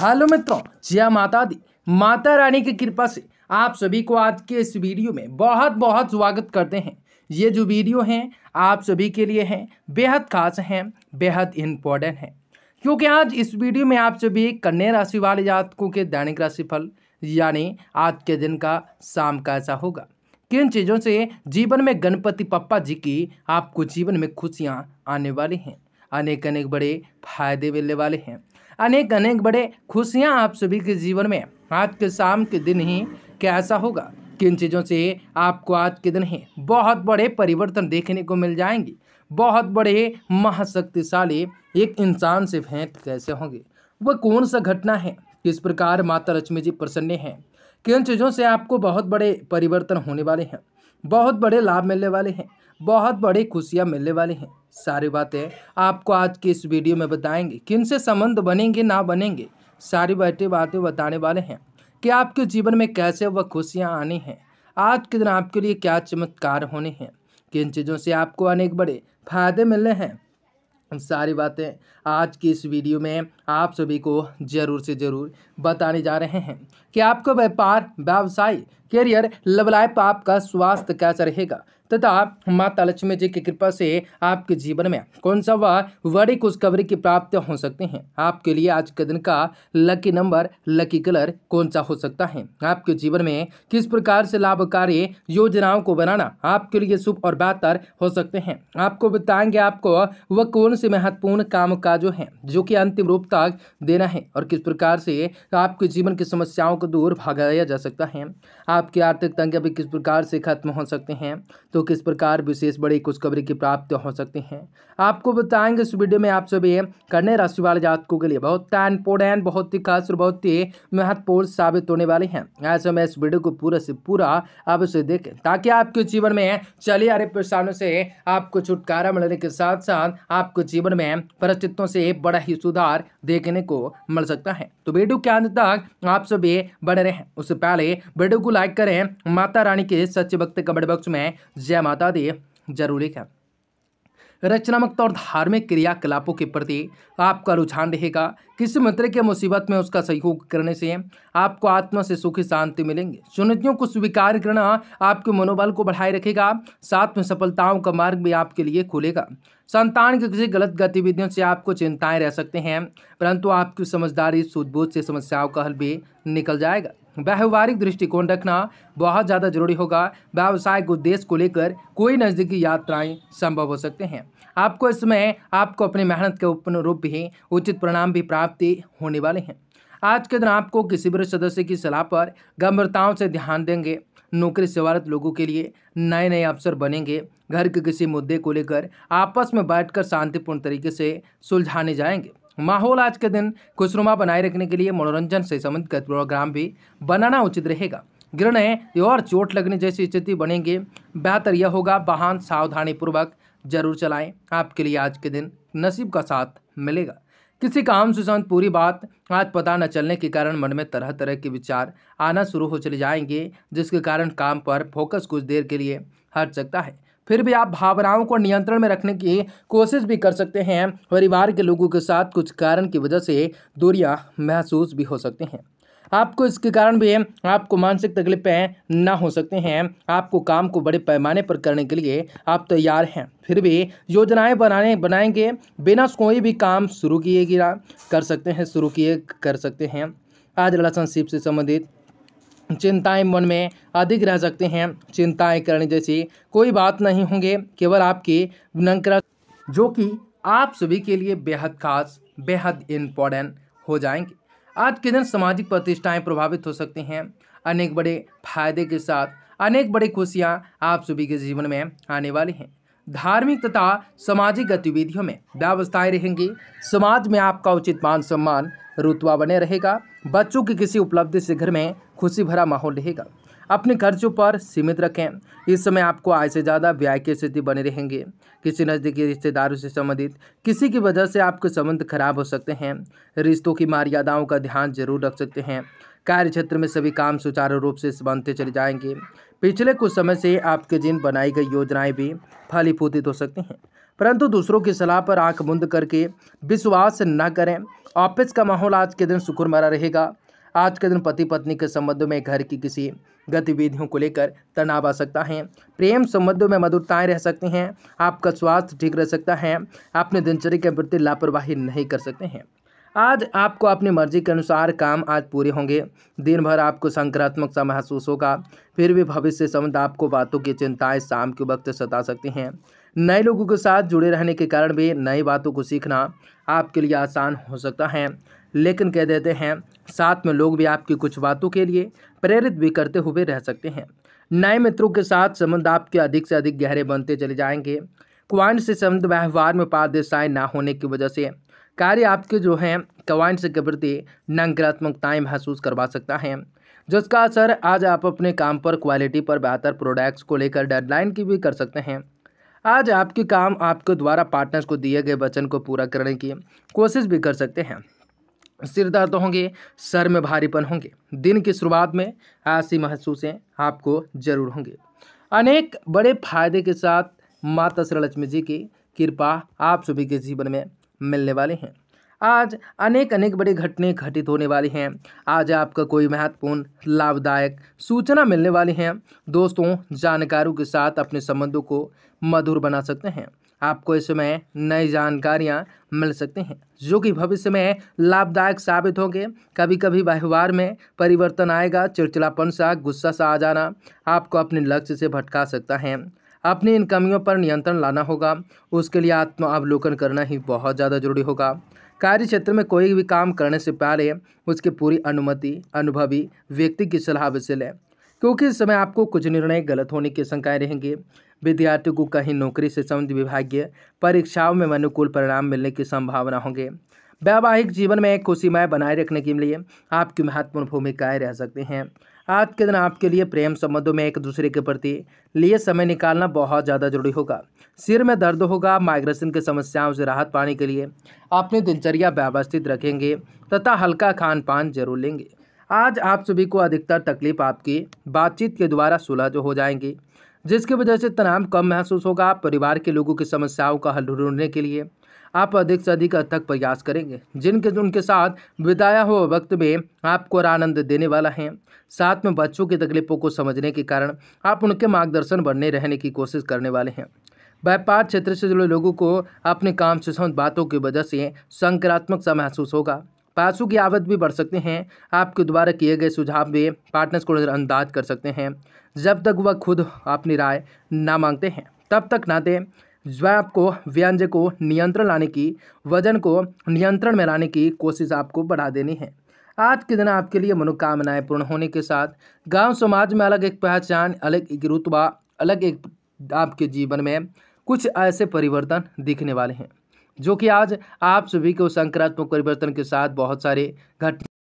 hello मित्रों जय माता दी माता रानी की कृपा से आप सभी को आज के इस वीडियो में बहुत बहुत स्वागत करते हैं ये जो वीडियो हैं आप सभी के लिए हैं बेहद खास हैं बेहद इम्पोर्टेंट हैं क्योंकि आज इस वीडियो में आप सभी कन्या राशि वाले जातकों के दैनिक राशिफल यानी आज के दिन का शाम का ऐसा होगा किन चीज़ों से जीवन में गणपति पप्पा जी की आपको जीवन में खुशियाँ आने वाली हैं अनेक अनेक बड़े फायदे मिलने वाले हैं अनेक अनेक बड़े खुशियाँ आप सभी के जीवन में आज के शाम के दिन ही कैसा होगा किन चीज़ों से आपको आज के दिन ही बहुत बड़े परिवर्तन देखने को मिल जाएंगे बहुत बड़े महाशक्तिशाली एक इंसान से भेंट कैसे होंगे वह कौन सा घटना है किस प्रकार माता लक्ष्मी जी प्रसन्न हैं किन चीज़ों से आपको बहुत बड़े परिवर्तन होने वाले हैं बहुत बड़े लाभ मिलने वाले हैं बहुत बड़ी खुशियाँ मिलने वाली हैं सारी बातें आपको आज की इस वीडियो में बताएंगे किन से संबंध बनेंगे ना बनेंगे सारी बैठी बातें बताने वाले हैं कि आपके जीवन में कैसे वह खुशियाँ आनी हैं आज के दिन आपके लिए क्या चमत्कार होने हैं किन चीज़ों से आपको अनेक बड़े फायदे मिलने हैं सारी बातें आज की इस वीडियो में आप सभी को ज़रूर से ज़रूर बताने जा रहे हैं कि आपका व्यापार व्यवसाय करियर लव लाइफ आपका स्वास्थ्य कैसा रहेगा तथा माता लक्ष्मी जी की कृपा से आपके जीवन में कौन सा वह बड़ी खुशखबरी की प्राप्ति हो सकते हैं आपके लिए आज के दिन का लकी नंबर लकी कलर कौन सा हो सकता है आपके जीवन में किस प्रकार से लाभकारी योजनाओं को बनाना आपके लिए शुभ और बेहतर हो सकते हैं आपको बताएंगे आपको वह कौन से महत्वपूर्ण काम काजों हैं जो कि अंतिम रूप तक देना है और किस प्रकार से आपके जीवन की समस्याओं को दूर भगाया जा सकता है आपकी आर्थिक तंगी भी किस प्रकार से खत्म हो सकते हैं तो किस प्रकार विशेष बड़ी खुशखबरी की प्राप्ति हो सकती है आपको बताएंगे इस वीडियो में आप सभी करने राशि वाले जातकों के लिए बहुत इंपोर्टेंट बहुत ही खास और बहुत ही महत्वपूर्ण साबित होने वाले हैं ऐसे में इस वीडियो को पूरा से पूरा अवश्य देखें ताकि आपके जीवन में चले आ रहे परेशानों से आपको छुटकारा मिलने के साथ साथ आपको जीवन में परिस्थितियों से बड़ा ही सुधार देखने को मिल सकता है तो वीडियो के अंत तक आप सभी बने रहे उससे पहले वीडियो को लाइक करें माता रानी के सच्चे भक्त कमेंट बॉक्स में जय माता दी जरूरी है रचनात्मक और धार्मिक क्रियाकलापों के प्रति आपका रुझान रहेगा किसी मित्र के मुसीबत में उसका सहयोग करने से आपको आत्मा से सुखी शांति मिलेंगे चुनौतियों को स्वीकार करना आपके मनोबल को बढ़ाए रखेगा साथ में सफलताओं का मार्ग भी आपके लिए खुलेगा संतान के किसी गलत गतिविधियों से आपको चिंताएं रह सकते हैं परंतु आपकी समझदारी सूझबूझ से समस्याओं का हल भी निकल जाएगा व्यवहारिक दृष्टिकोण रखना बहुत ज़्यादा जरूरी होगा व्यावसायिक उद्देश्य को लेकर कोई नज़दीकी यात्राएं संभव हो सकते हैं आपको इसमें आपको अपनी मेहनत के रूप भी उचित परिणाम भी प्राप्ति होने वाले हैं आज के दिन आपको किसी भी सदस्य की सलाह पर गंभीरताओं से ध्यान देंगे नौकरी सेवारत लोगों के लिए नए नए अवसर बनेंगे घर के किसी मुद्दे को लेकर आपस में बैठकर शांतिपूर्ण तरीके से सुलझाने जाएंगे माहौल आज के दिन खुशनुमा बनाए रखने के लिए मनोरंजन से संबंधित प्रोग्राम भी बनाना उचित रहेगा गिरने और चोट लगने जैसी स्थिति बनेंगे बेहतर यह होगा वाहन सावधानीपूर्वक जरूर चलाएं आपके लिए आज के दिन नसीब का साथ मिलेगा किसी काम से संबंध पूरी बात आज पता न चलने के कारण मन में तरह तरह के विचार आना शुरू हो चले जाएंगे जिसके कारण काम पर फोकस कुछ देर के लिए हट सकता है फिर भी आप भावनाओं को नियंत्रण में रखने की कोशिश भी कर सकते हैं परिवार के लोगों के साथ कुछ कारण की वजह से दूरियाँ महसूस भी हो सकते हैं आपको इसके कारण भी आपको मानसिक तकलीफें ना हो सकते हैं आपको काम को बड़े पैमाने पर करने के लिए आप तैयार तो हैं फिर भी योजनाएं बनाने बनाएंगे बिना कोई भी काम शुरू किए गिरा कर सकते हैं शुरू किए कर सकते हैं आज रिलेशनशिप से संबंधित चिंताएं मन में अधिक रह सकते हैं चिंताएं करने जैसी कोई बात नहीं होंगे केवल आपके नंकर जो कि आप सभी के लिए बेहद खास बेहद इम्पोर्टेंट हो जाएंगे आज के दिन सामाजिक प्रतिष्ठाएं प्रभावित हो सकती हैं अनेक बड़े फायदे के साथ अनेक बड़ी खुशियां आप सभी के जीवन में आने वाली हैं धार्मिक तथा सामाजिक गतिविधियों में व्यवस्थाएं रहेंगी समाज में आपका उचित मान सम्मान रुतवा बने रहेगा बच्चों की किसी उपलब्धि से घर में खुशी भरा माहौल रहेगा अपने खर्चों पर सीमित रखें इस समय आपको आय से ज़्यादा व्यय की स्थिति बने रहेंगे किसी नज़दीकी रिश्तेदारों से संबंधित किसी की वजह से आपके संबंध खराब हो सकते हैं रिश्तों की मर्यादाओं का ध्यान जरूर रख सकते हैं कार्य क्षेत्र में सभी काम सुचारू रूप से बनते चले जाएंगे पिछले कुछ समय से आपके जिन बनाई गई योजनाएं भी फलीफूतित हो सकती हैं परंतु दूसरों की सलाह पर आंख बुंद करके विश्वास न करें ऑफिस का माहौल आज के दिन सुकुर मरा रहेगा आज के दिन पति पत्नी के संबंधों में घर की किसी गतिविधियों को लेकर तनाव आ सकता है प्रेम संबंधों में मधुरताएं रह सकती हैं आपका स्वास्थ्य ठीक रह सकता है अपने दिनचर्या के प्रति लापरवाही नहीं कर सकते हैं आज आपको अपनी मर्जी के अनुसार काम आज पूरे होंगे दिन भर आपको संक्रात्मक सा महसूस होगा फिर भी भविष्य संबंध आपको बातों की चिंताएं शाम के वक्त सता सकती हैं नए लोगों के साथ जुड़े रहने के कारण भी नई बातों को सीखना आपके लिए आसान हो सकता है लेकिन कह देते हैं साथ में लोग भी आपकी कुछ बातों के लिए प्रेरित भी करते हुए रह सकते हैं नए मित्रों के साथ संबंध आपके अधिक से अधिक गहरे बनते चले जाएंगे क्वाइंट से संबंध व्यवहार में पारदर्शाएँ ना होने की वजह से कार्य आपके जो हैं क्वाइंट के प्रति नकारात्मकताएँ महसूस करवा सकता है जिसका असर आज आप अपने काम पर क्वालिटी पर बेहतर प्रोडक्ट्स को लेकर डेडलाइन की भी कर सकते हैं आज आपके काम आपके द्वारा पार्टनर्स को दिए गए वचन को पूरा करने की कोशिश भी कर सकते हैं सिर दर्द होंगे सर में भारीपन होंगे दिन की शुरुआत में ऐसी महसूसें आपको जरूर होंगे अनेक बड़े फायदे के साथ माता श्रीलक्ष्मी जी की कृपा आप सभी के जीवन में मिलने वाले हैं आज अनेक अनेक बड़ी घटने घटित होने वाली हैं आज आपका कोई महत्वपूर्ण लाभदायक सूचना मिलने वाली हैं दोस्तों जानकारों के साथ अपने संबंधों को मधुर बना सकते हैं आपको इसमें नई जानकारियाँ मिल सकती हैं जो कि भविष्य में लाभदायक साबित होंगे कभी कभी व्यवहार में परिवर्तन आएगा चिड़चिड़ापन सा गुस्सा सा आ जाना आपको अपने लक्ष्य से भटका सकता है अपनी इन कमियों पर नियंत्रण लाना होगा उसके लिए आत्म अवलोकन करना ही बहुत ज़्यादा जरूरी होगा कार्य क्षेत्र में कोई भी काम करने से पहले उसकी पूरी अनुमति अनुभवी व्यक्ति की सलाह से लें क्योंकि इस समय आपको कुछ निर्णय गलत होने की शंकाएँ रहेंगी विद्यार्थियों को कहीं नौकरी से संबंधित विभागीय परीक्षाओं में अनुकूल परिणाम मिलने की संभावना होंगे वैवाहिक जीवन में खुशीमय बनाए रखने के लिए आपकी महत्वपूर्ण भूमिकाएँ रह सकती हैं आज के दिन आपके लिए प्रेम संबंधों में एक दूसरे के प्रति लिए समय निकालना बहुत ज़्यादा जरूरी होगा सिर में दर्द होगा माइग्रेशन की समस्याओं से राहत पाने के लिए अपनी दिनचर्या व्यवस्थित रखेंगे तथा हल्का खान पान जरूर लेंगे आज आप सभी को अधिकतर तकलीफ आपकी बातचीत के द्वारा सुलह हो जाएंगी जिसकी वजह से तनाव कम महसूस होगा आप परिवार के लोगों की समस्याओं का हल ढूंढने के लिए आप अधिक से अधिक हद तक प्रयास करेंगे जिनके उनके साथ बिताया हुआ वक्त में आपको आनंद देने वाला है साथ में बच्चों की तकलीफ़ों को समझने के कारण आप उनके मार्गदर्शन बनने रहने की कोशिश करने वाले हैं व्यापार क्षेत्र से जुड़े लोगों को अपने काम से संबंध बातों की वजह से संक्रात्मक सा महसूस होगा पैसों की आवत भी बढ़ सकते हैं आपके द्वारा किए गए सुझाव भी पार्टनर्स को नज़रअंदाज कर सकते हैं जब तक वह खुद अपनी राय ना मांगते हैं तब तक ना दें वह आपको व्यंजय को नियंत्रण लाने की वजन को नियंत्रण में लाने की कोशिश आपको बढ़ा देनी है आज के दिन आपके लिए मनोकामनाएं पूर्ण होने के साथ गांव समाज में अलग एक पहचान अलग एक रुतबा अलग एक आपके जीवन में कुछ ऐसे परिवर्तन दिखने वाले हैं जो कि आज आप सभी को संक्रात्मक परिवर्तन के साथ बहुत सारे घटना